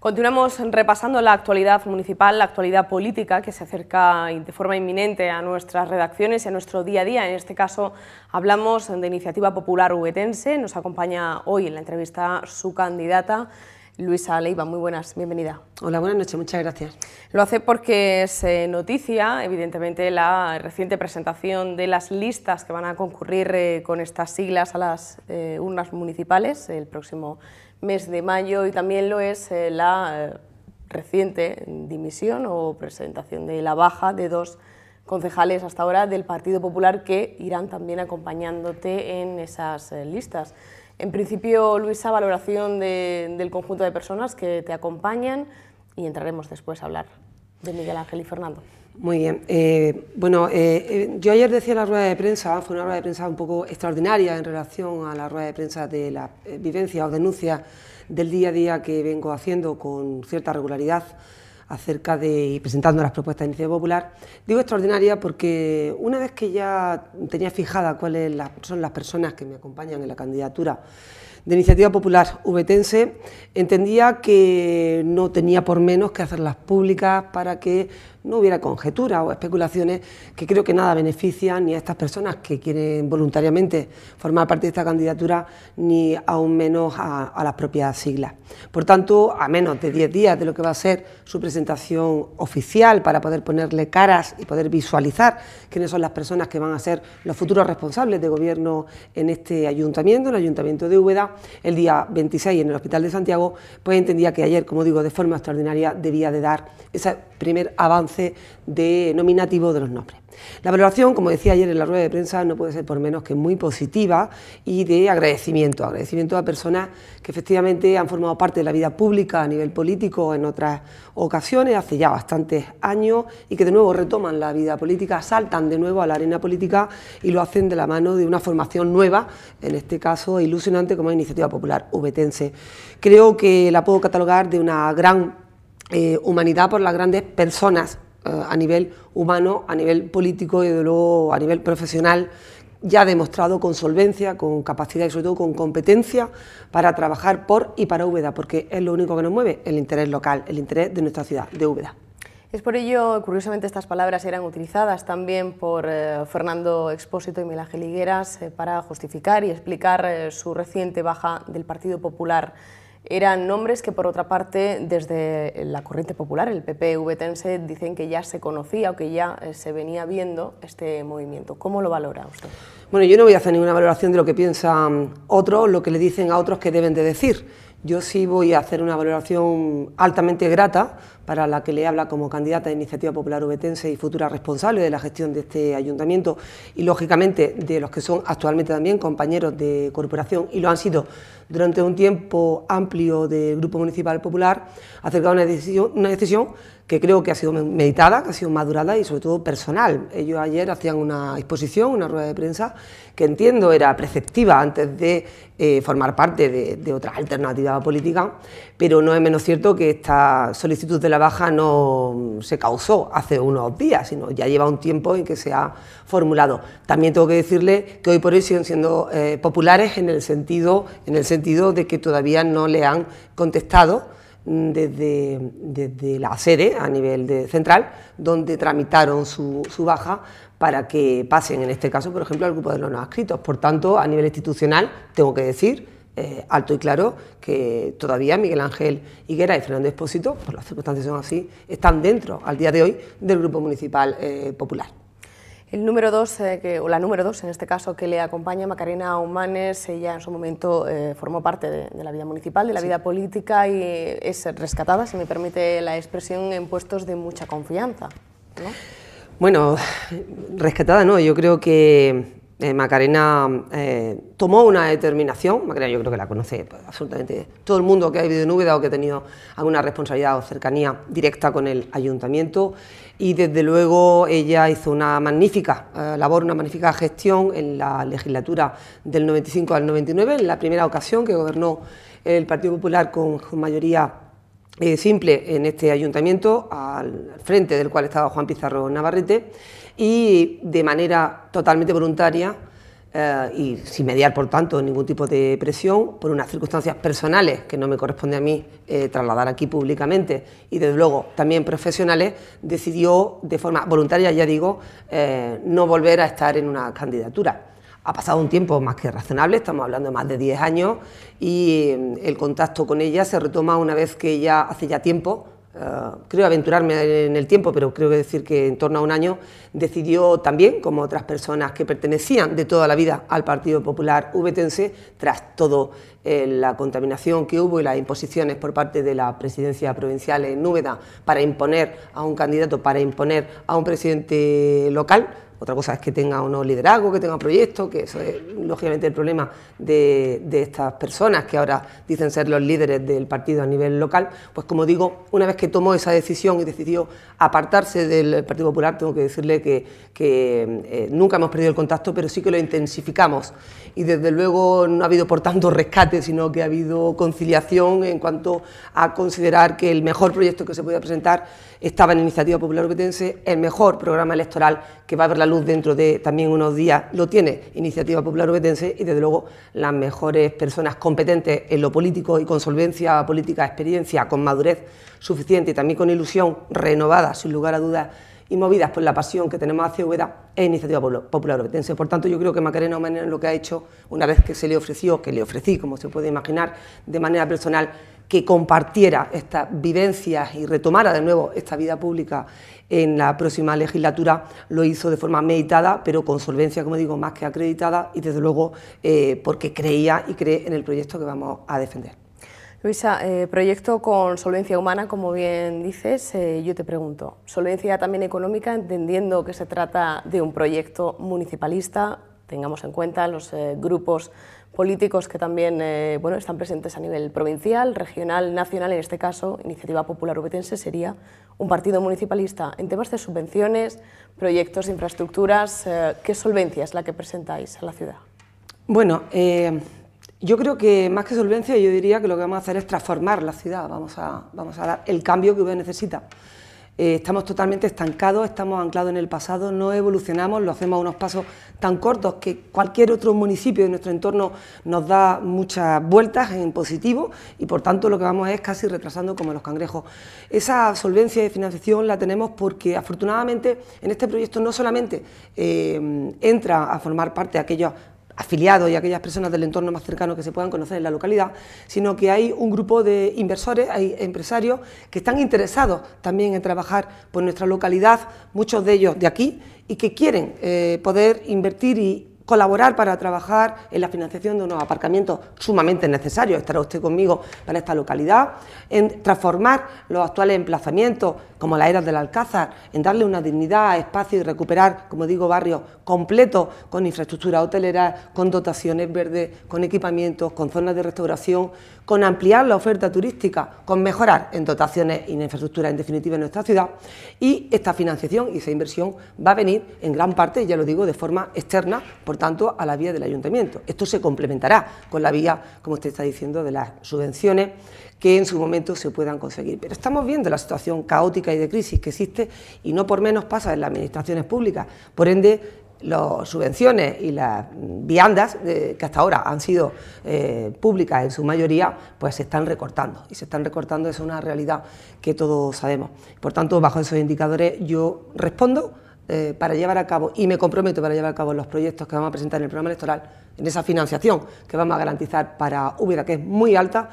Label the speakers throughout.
Speaker 1: Continuamos repasando la actualidad municipal, la actualidad política que se acerca de forma inminente a nuestras redacciones y a nuestro día a día. En este caso hablamos de Iniciativa Popular uguetense. Nos acompaña hoy en la entrevista su candidata. Luisa Leiva, muy buenas, bienvenida.
Speaker 2: Hola, buenas noches, muchas gracias. Lo hace porque se
Speaker 1: noticia, evidentemente, la reciente presentación de las listas que van a concurrir eh, con estas siglas a las eh, urnas municipales el próximo mes de mayo y también lo es eh, la eh, reciente dimisión o presentación de la baja de dos concejales hasta ahora del Partido Popular que irán también acompañándote en esas eh, listas. En principio, Luisa, valoración del conjunto de personas que te acompañan y entraremos después a hablar de Miguel Ángel y Fernando.
Speaker 2: Muy bien. Eh, bueno, eh, eh, yo ayer decía la rueda de prensa, fue una rueda de prensa un poco extraordinaria en relación a la rueda de prensa de las vivencias o denuncias del día a día que vengo haciendo con cierta regularidad acerca de y presentando las propuestas de iniciativa popular. Digo extraordinaria porque una vez que ya tenía fijada cuáles son las personas que me acompañan en la candidatura de Iniciativa Popular Ubetense e, entendía que no tenía por menos que hacerlas públicas para que no hubiera conjeturas o especulaciones que creo que nada benefician ni a estas personas que quieren voluntariamente formar parte de esta candidatura, ni aún menos a, las propias siglas. Por tanto, a menos de diez días de lo que va a ser su presentación oficial para poder ponerle caras y poder visualizar quiénes son las personas que van a ser los futuros responsables de gobierno en este ayuntamiento, en el Ayuntamiento de Úbeda, el día 26 en el Hospital de Santiago, pues entendía que ayer, como digo, de forma extraordinaria debía de dar ese primer avance de nominativo de los nombres. La valoración, como decía ayer en la rueda de prensa, no puede ser por menos que muy positiva y de agradecimiento, agradecimiento a personas que efectivamente han formado parte de la vida pública a nivel político en otras ocasiones, hace ya bastantes años, y que de nuevo retoman la vida política, saltan de nuevo a la arena política y lo hacen de la mano de una formación nueva, en este caso ilusionante como es Iniciativa Popular Ubetense. Creo que la puedo catalogar de una gran eh, humanidad por las grandes personas eh, a nivel humano, a nivel político y luego a nivel profesional, ya ha demostrado con solvencia, con capacidad y sobre todo con competencia para trabajar por y para Úbeda, porque es lo único que nos mueve, el interés local, el interés de nuestra ciudad, de Úbeda.
Speaker 1: Es por ello, curiosamente, estas palabras eran utilizadas también por eh, Fernando Expósito y Milaje Ligueras eh, para justificar y explicar su reciente baja del Partido Popular eran nombres que por otra parte desde la corriente popular, el PP dicen que ya se conocía o que ya eh, se venía viendo este movimiento. ¿Cómo lo valora usted?
Speaker 2: Bueno, yo no voy a hacer ninguna valoración de lo que piensan otros, lo que le dicen a otros que deben de decir. Yo sí voy a hacer una valoración altamente grata para la que le habla como candidata de Iniciativa Popular Ubetense y futura responsable de la gestión de este ayuntamiento y, lógicamente, de los que son actualmente también compañeros de corporación y lo han sido durante un tiempo amplio del Grupo Municipal Popular, acerca de una decisión, una decisión que creo que ha sido meditada, que ha sido madurada y sobre todo personal. Ellos ayer hacían una exposición, una rueda de prensa, que entiendo era preceptiva antes de eh, formar parte de, otra alternativa política, pero no es menos cierto que esta solicitud de la baja no se causó hace unos días, sino ya lleva un tiempo en que se ha formulado. También tengo que decirle que hoy por hoy siguen siendo eh, populares en el, sentido, en el sentido de que todavía no le han contestado desde, la sede a nivel de central, donde tramitaron su, su baja para que pasen, en este caso, por ejemplo, al grupo de los no adscritos. Por tanto, a nivel institucional, tengo que decir eh, alto y claro que todavía Miguel Ángel Higuera y Fernando Espósito, por las circunstancias son así, están dentro al día de hoy del Grupo Municipal eh, Popular.
Speaker 1: El número dos, eh, que, o la número dos en este caso, que le acompaña Macarena Humanes, ella en su momento eh, formó parte de, la vida municipal, de la vida política y es rescatada, si me permite la expresión, en puestos de mucha confianza.
Speaker 2: Bueno, rescatada no, yo creo que eh, Macarena eh, tomó una determinación, Macarena yo creo que la conoce absolutamente todo el mundo que ha vivido en Úbeda o que ha tenido alguna responsabilidad o cercanía directa con el ayuntamiento y desde luego ella hizo una magnífica eh, labor, una magnífica gestión en la legislatura del 95 al 99, en la primera ocasión que gobernó el Partido Popular con, con mayoría eh, simple en este ayuntamiento, al frente del cual estaba Juan Pizarro Navarrete, y de manera totalmente voluntaria eh, y sin mediar, por tanto, ningún tipo de presión, por unas circunstancias personales que no me corresponde a mí eh, trasladar aquí públicamente, y desde luego también profesionales, decidió de forma voluntaria, ya digo, no volver a estar en una candidatura. Ha pasado un tiempo más que razonable, estamos hablando de más de 10 años, y mm, el contacto con ella se retoma una vez que ya hace ya tiempo, eh, creo aventurarme en el tiempo, pero creo que decir que en torno a un año decidió también, como otras personas que pertenecían de toda la vida al Partido Popular VTC, e e, tras toda eh, la contaminación que hubo y las imposiciones por parte de la presidencia provincial en Núbeda para imponer a un candidato, para imponer a un presidente local, otra cosa es que tenga o no liderazgo, que tenga proyectos, que eso es lógicamente el problema de, estas personas que ahora dicen ser los líderes del partido a nivel local. Pues como digo, una vez que tomó esa decisión y decidió apartarse del Partido Popular, tengo que decirle que, eh, nunca hemos perdido el contacto, pero sí que lo intensificamos. Y desde luego no ha habido, por tanto, rescate, sino que ha habido conciliación en cuanto a considerar que el mejor proyecto que se podía presentar estaba en Iniciativa Popular Obetense, el mejor programa electoral que va a haber la luz dentro de también unos días, lo tiene Iniciativa Popular Obetense y desde luego las mejores personas competentes en lo político y con solvencia política, experiencia, con madurez suficiente y también con ilusión renovada, sin lugar a dudas, y movidas por la pasión que tenemos hacia Ubeda es iniciativa popular ubetense Por tanto, yo creo que Macarena en lo que ha hecho, una vez que se le ofreció, que le ofrecí, como se puede imaginar, de manera personal, que compartiera estas vivencias y retomara de nuevo esta vida pública en la próxima legislatura lo hizo de forma meditada, pero con solvencia, como digo, más que acreditada y desde luego eh, porque creía y cree en el proyecto que vamos a defender.
Speaker 1: Luisa, eh, proyecto con solvencia humana, como bien dices, eh, yo te pregunto, solvencia también económica, entendiendo que se trata de un proyecto municipalista, tengamos en cuenta los grupos políticos que también eh, bueno, están presentes a nivel provincial, regional, nacional. En este caso, Iniciativa Popular Ubetense sería un partido municipalista. En temas de subvenciones, proyectos, infraestructuras, eh, ¿qué solvencia es la que presentáis a la ciudad?
Speaker 2: Bueno, eh, yo creo que más que solvencia, yo diría que lo que vamos a hacer es transformar la ciudad, vamos a, vamos a dar el cambio que UB necesita. Eh, estamos totalmente estancados, estamos anclados en el pasado, no evolucionamos, lo hacemos a unos pasos tan cortos que cualquier otro municipio de nuestro entorno nos da muchas vueltas en positivo y por tanto lo que vamos es casi retrasando como los cangrejos. Esa solvencia de financiación la tenemos porque afortunadamente en este proyecto no solamente eh, entra a formar parte de aquellos afiliados y aquellas personas del entorno más cercano que se puedan conocer en la localidad, sino que hay un grupo de inversores, hay empresarios que están interesados también en trabajar por nuestra localidad, muchos de ellos de aquí, y que quieren eh, poder invertir y colaborar para trabajar en la financiación de unos aparcamientos sumamente necesarios, estará usted conmigo para esta localidad, en transformar los actuales emplazamientos, como la era del Alcázar, en darle una dignidad a espacio y recuperar, como digo, barrios completos con infraestructura hotelera, con dotaciones verdes, con equipamientos, con zonas de restauración, con ampliar la oferta turística, con mejorar en dotaciones y en infraestructura, en definitiva, en nuestra ciudad. Y esta financiación y esa inversión va a venir en gran parte, ya lo digo, de forma externa, por tanto, a la vía del ayuntamiento. Esto se complementará con la vía, como usted está diciendo, de las subvenciones que en su momento se puedan conseguir. Pero estamos viendo la situación caótica y de crisis que existe y no por menos pasa en las administraciones públicas. Por ende, las subvenciones y las viandas eh, que hasta ahora han sido eh, públicas en su mayoría, pues se están recortando y se están recortando, es una realidad que todos sabemos. Por tanto, bajo esos indicadores yo respondo eh, para llevar a cabo, y me comprometo para llevar a cabo los proyectos que vamos a presentar en el programa electoral, en esa financiación que vamos a garantizar para Úbeda, que es muy alta,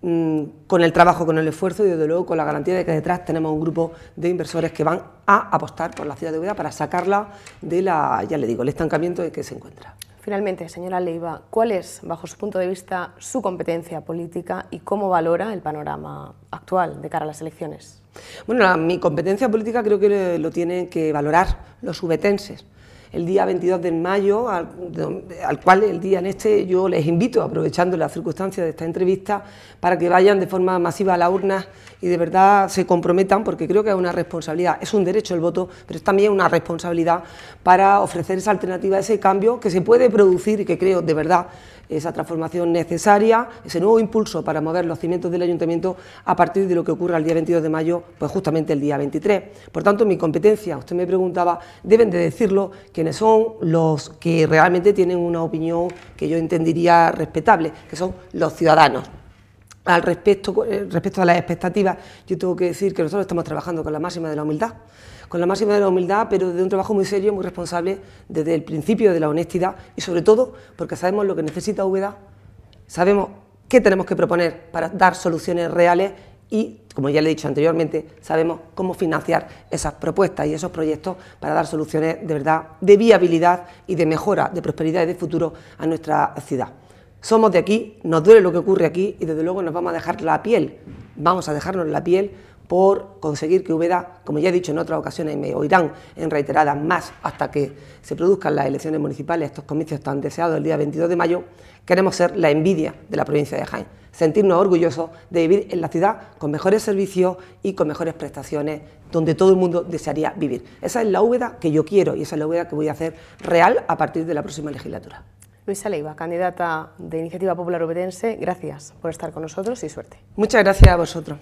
Speaker 2: mm, con el trabajo, con el esfuerzo y desde luego con la garantía de que detrás tenemos un grupo de inversores que van a apostar por la ciudad de Úbeda para sacarla de la, ya le digo, el estancamiento en que se encuentra.
Speaker 1: Finalmente, señora Leiva, ¿cuál es, bajo su punto de vista, su competencia política y cómo valora el panorama actual de cara a las elecciones?
Speaker 2: Bueno, mi competencia política creo que lo tienen que valorar los ubetenses el día 22 de mayo, al, cual el día en este yo les invito, aprovechando las circunstancias de esta entrevista, para que vayan de forma masiva a la urna y de verdad se comprometan, porque creo que es una responsabilidad, es un derecho el voto, pero es también una responsabilidad para ofrecer esa alternativa, ese cambio que se puede producir y que creo de verdad esa transformación necesaria, ese nuevo impulso para mover los cimientos del ayuntamiento a partir de lo que ocurra el día 22 de mayo, pues justamente el día 23. Por tanto, mi competencia, usted me preguntaba, deben de decirlo, quienes son los que realmente tienen una opinión que yo entendería respetable, que son los ciudadanos. Al respecto, eh, respecto a las expectativas, yo tengo que decir que nosotros estamos trabajando con la máxima de la humildad, con la máxima de la humildad, pero de un trabajo muy serio, muy responsable, desde el principio de la honestidad y sobre todo porque sabemos lo que necesita Úbeda, sabemos qué tenemos que proponer para dar soluciones reales y como ya le he dicho anteriormente, sabemos cómo financiar esas propuestas y esos proyectos para dar soluciones de verdad de viabilidad y de mejora, de prosperidad y de futuro a nuestra ciudad. Somos de aquí, nos duele lo que ocurre aquí y desde luego nos vamos a dejar la piel, vamos a dejarnos la piel por conseguir que Ubeda, como ya he dicho en otras ocasiones y me oirán en reiteradas más hasta que se produzcan las elecciones municipales, estos comicios tan deseados el día 22 de mayo, queremos ser la envidia de la provincia de Jaén, sentirnos orgullosos de vivir en la ciudad con mejores servicios y con mejores prestaciones donde todo el mundo desearía vivir. Esa es la Úbeda que yo quiero y esa es la Úbeda que voy a hacer real a partir de la próxima legislatura.
Speaker 1: Luisa Leiva, candidata de Iniciativa Popular Úbedense, gracias por estar con nosotros y suerte.
Speaker 2: Muchas gracias a vosotros.